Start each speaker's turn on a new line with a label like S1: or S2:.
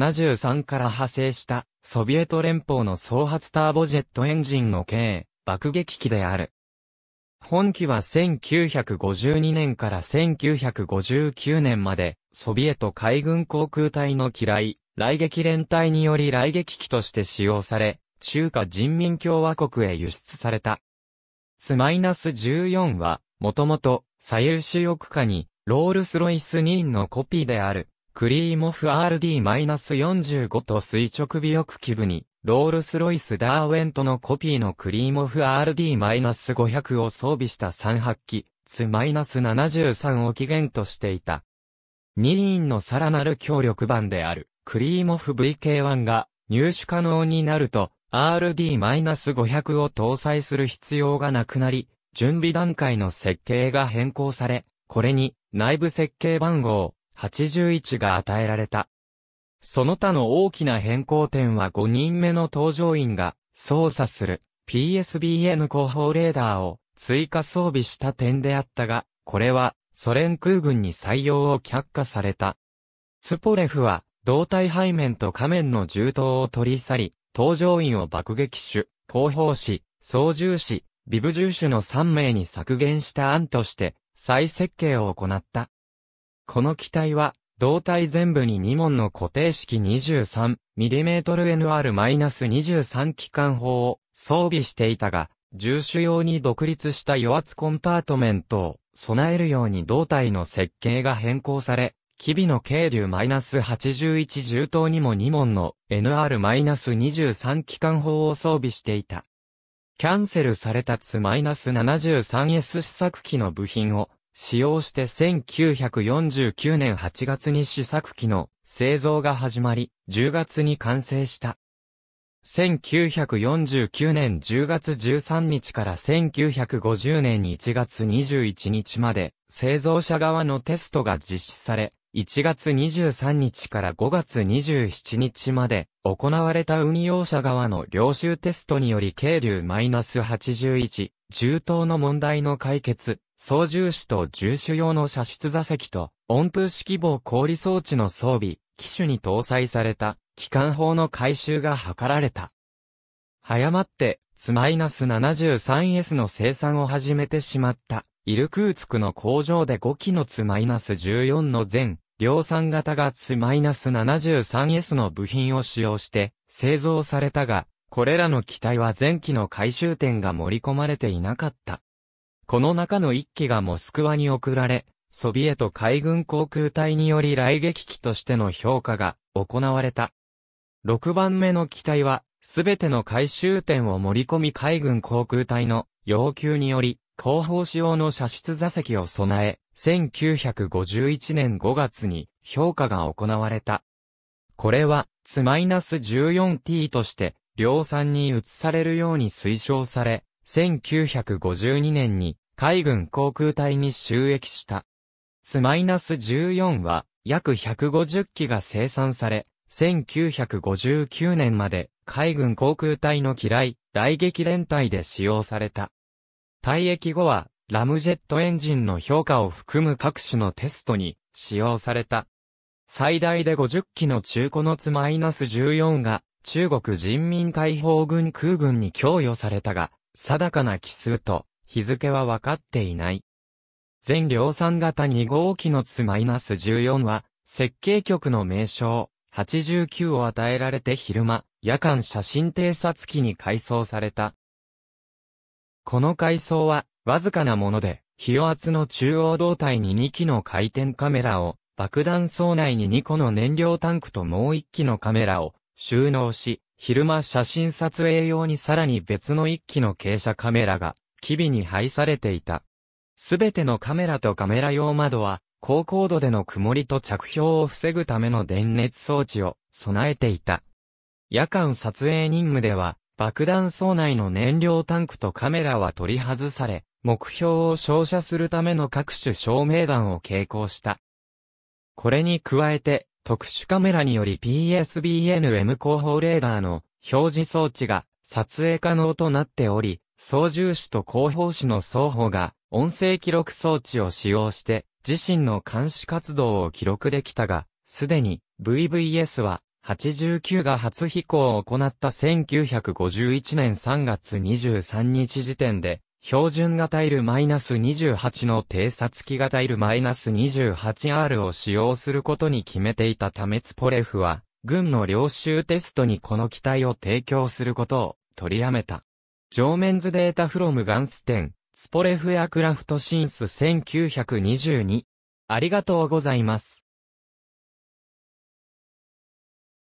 S1: 73から派生したソビエト連邦の総発ターボジェットエンジンの軽、爆撃機である。本機は1952年から1959年までソビエト海軍航空隊の機雷、雷撃連隊により雷撃機として使用され、中華人民共和国へ輸出された。マイナス1 4は、もともと、左右主翼下に、ロールスロイス2のコピーである、クリーモフ RD-45 と垂直尾翼基部に、ロールスロイスダーウェントのコピーのクリーモフ RD-500 を装備した3発機、ツ -73 を起源としていた。任意のさらなる強力版である、クリーモフ VK1 が入手可能になると、RD-500 を搭載する必要がなくなり、準備段階の設計が変更され、これに内部設計番号、81が与えられた。その他の大きな変更点は5人目の搭乗員が操作する PSBN 広報レーダーを追加装備した点であったが、これはソ連空軍に採用を却下された。ツポレフは胴体背面と仮面の銃刀を取り去り、搭乗員を爆撃手、後方士、操縦士、ビブ重手の3名に削減した案として再設計を行った。この機体は、胴体全部に2門の固定式 23mmNR-23 機関砲を装備していたが、重視用に独立した与圧コンパートメントを備えるように胴体の設計が変更され、機微の軽流 -81 重刀にも2門の NR-23 機関砲を装備していた。キャンセルされたツ -73S 試作機の部品を使用して1949年8月に試作機の製造が始まり、10月に完成した。1949年10月13日から1950年1月21日まで製造者側のテストが実施され、1月23日から5月27日まで行われた運用者側の領収テストにより軽流 -81、重等の問題の解決、操縦士と重種用の射出座席と、温風式防氷装置の装備、機種に搭載された、機関砲の回収が図られた。早まって、ツマイナス 73S の生産を始めてしまった、イルクーツクの工場で5機のツマイナス14の全、量産型がツマイナス 73S の部品を使用して製造されたが、これらの機体は前期の回収点が盛り込まれていなかった。この中の1機がモスクワに送られ、ソビエト海軍航空隊により雷撃機としての評価が行われた。6番目の機体は、すべての回収点を盛り込み海軍航空隊の要求により、後方仕様の射出座席を備え、1951年5月に評価が行われた。これは、ツ -14T として、量産に移されるように推奨され、1952年に海軍航空隊に収益した。マイナス1 4は約150機が生産され、1959年まで海軍航空隊の機雷、雷撃連隊で使用された。退役後は、ラムジェットエンジンの評価を含む各種のテストに使用された。最大で50機の中古のツ -14 が中国人民解放軍空軍に供与されたが、定かな奇数と日付は分かっていない。全量産型2号機のつ -14 は、設計局の名称、89を与えられて昼間、夜間写真偵察機に改装された。この改装は、わずかなもので、費用圧の中央胴体に2機の回転カメラを、爆弾層内に2個の燃料タンクともう1機のカメラを収納し、昼間写真撮影用にさらに別の一機の傾斜カメラが、機微に配されていた。すべてのカメラとカメラ用窓は、高高度での曇りと着氷を防ぐための電熱装置を備えていた。夜間撮影任務では、爆弾層内の燃料タンクとカメラは取り外され、目標を照射するための各種照明弾を携行した。これに加えて、特殊カメラにより PSBNM 広報レーダーの表示装置が撮影可能となっており、操縦士と広報士の双方が音声記録装置を使用して自身の監視活動を記録できたが、すでに VVS は89が初飛行を行った1951年3月23日時点で標準型 L-28 の偵察機型 L-28R を使用することに決めていたためツポレフは、軍の領収テストにこの機体を提供することを取りやめた。上面図データフロムガンステン、ツポレフエアクラフトシンス1922。ありがとうございます。